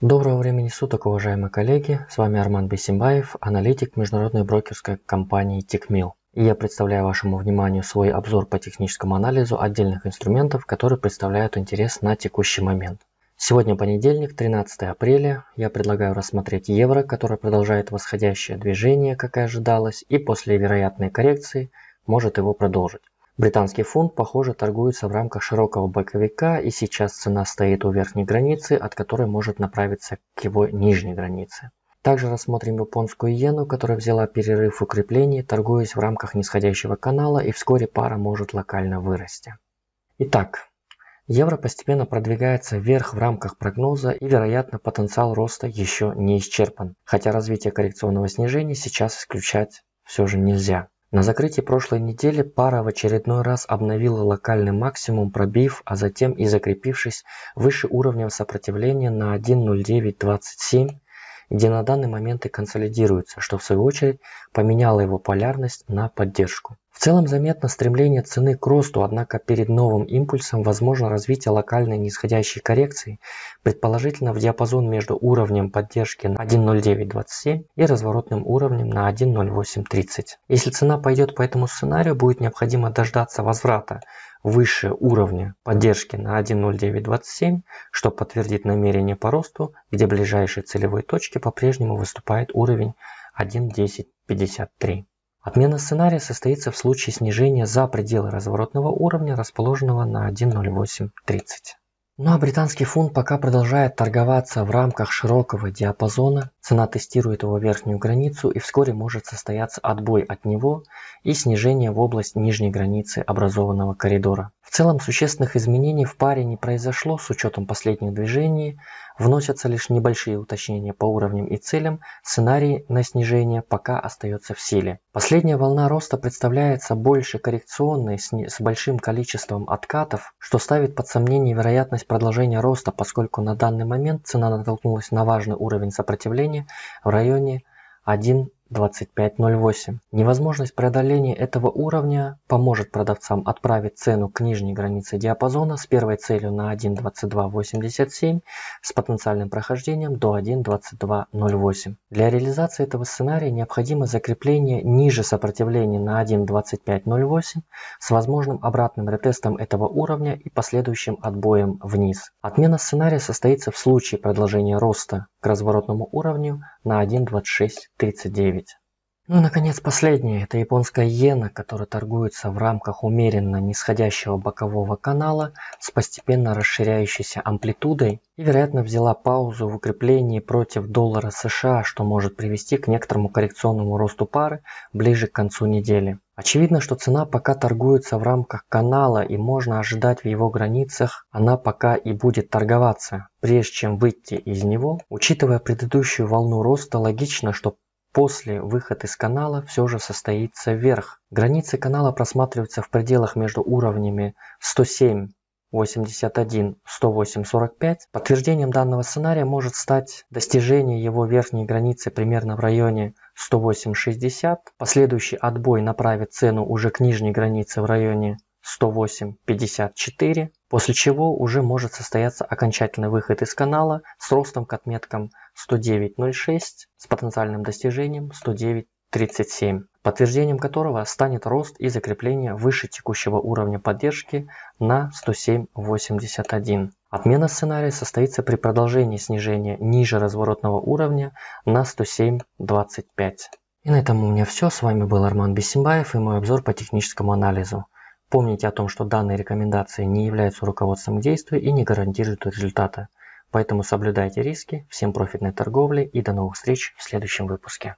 Доброго времени суток, уважаемые коллеги. С вами Арман Бесимбаев, аналитик международной брокерской компании TechMill. И я представляю вашему вниманию свой обзор по техническому анализу отдельных инструментов, которые представляют интерес на текущий момент. Сегодня понедельник, 13 апреля. Я предлагаю рассмотреть евро, которое продолжает восходящее движение, как и ожидалось, и после вероятной коррекции может его продолжить. Британский фунт, похоже, торгуется в рамках широкого боковика, и сейчас цена стоит у верхней границы, от которой может направиться к его нижней границе. Также рассмотрим японскую иену, которая взяла перерыв в укреплении, торгуясь в рамках нисходящего канала, и вскоре пара может локально вырасти. Итак, евро постепенно продвигается вверх в рамках прогноза, и, вероятно, потенциал роста еще не исчерпан, хотя развитие коррекционного снижения сейчас исключать все же нельзя. На закрытии прошлой недели пара в очередной раз обновила локальный максимум, пробив, а затем и закрепившись выше уровнем сопротивления на 1.0927, где на данный момент и консолидируется, что в свою очередь поменяло его полярность на поддержку. В целом заметно стремление цены к росту, однако перед новым импульсом возможно развитие локальной нисходящей коррекции, предположительно в диапазон между уровнем поддержки на 1.0927 и разворотным уровнем на 1.0830. Если цена пойдет по этому сценарию, будет необходимо дождаться возврата выше уровня поддержки на 1.0927, что подтвердит намерение по росту, где ближайшей целевой точке по-прежнему выступает уровень 1.1053. Отмена сценария состоится в случае снижения за пределы разворотного уровня, расположенного на 1.0830. Ну а британский фунт пока продолжает торговаться в рамках широкого диапазона, Цена тестирует его верхнюю границу и вскоре может состояться отбой от него и снижение в область нижней границы образованного коридора. В целом существенных изменений в паре не произошло с учетом последних движений, вносятся лишь небольшие уточнения по уровням и целям, сценарий на снижение пока остается в силе. Последняя волна роста представляется больше коррекционной с большим количеством откатов, что ставит под сомнение вероятность продолжения роста, поскольку на данный момент цена натолкнулась на важный уровень сопротивления районе в районе 1.2508. Невозможность преодоления этого уровня поможет продавцам отправить цену к нижней границе диапазона с первой целью на 1.2287 с потенциальным прохождением до 1.2208. Для реализации этого сценария необходимо закрепление ниже сопротивления на 1.2508 с возможным обратным ретестом этого уровня и последующим отбоем вниз. Отмена сценария состоится в случае продолжения роста к разворотному уровню на 1.2639 ну и, наконец, последнее. Это японская иена, которая торгуется в рамках умеренно нисходящего бокового канала с постепенно расширяющейся амплитудой и, вероятно, взяла паузу в укреплении против доллара США, что может привести к некоторому коррекционному росту пары ближе к концу недели. Очевидно, что цена пока торгуется в рамках канала и можно ожидать в его границах, она пока и будет торговаться, прежде чем выйти из него. Учитывая предыдущую волну роста, логично, что После выхода из канала все же состоится вверх. Границы канала просматриваются в пределах между уровнями 107 81 108 45. Подтверждением данного сценария может стать достижение его верхней границы примерно в районе 108 60. Последующий отбой направит цену уже к нижней границе в районе 108.54, после чего уже может состояться окончательный выход из канала с ростом к отметкам 109.06 с потенциальным достижением 109.37, подтверждением которого станет рост и закрепление выше текущего уровня поддержки на 107.81. Отмена сценария состоится при продолжении снижения ниже разворотного уровня на 107.25. И на этом у меня все. С вами был Арман Бесимбаев и мой обзор по техническому анализу. Помните о том, что данные рекомендации не являются руководством к действию и не гарантируют результата. Поэтому соблюдайте риски, всем профитной торговли и до новых встреч в следующем выпуске.